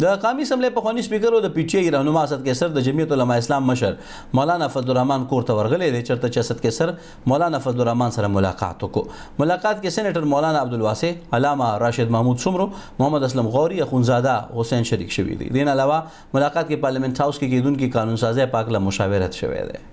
د قومي سملې په خواني سپیکر او د پیچې رهنما اسد کیسر د جمعیت العلماء اسلام مشر مولانا فضل الرحمن کور ته ورغلې دی چرته چې اسد کیسر مولانا فضل الرحمن سره ملاقات وکړو ملاقات کې سېنیټر مولانا عبد الواسع علامه راشد محمود سمرو محمد اسلم غوري اخونزاده حسین شریک شوی دی دین علاوه ملاقات کې پارلیمنت هاوس کې کېدونکو قانون سازي پاک له مشاورت شوی دی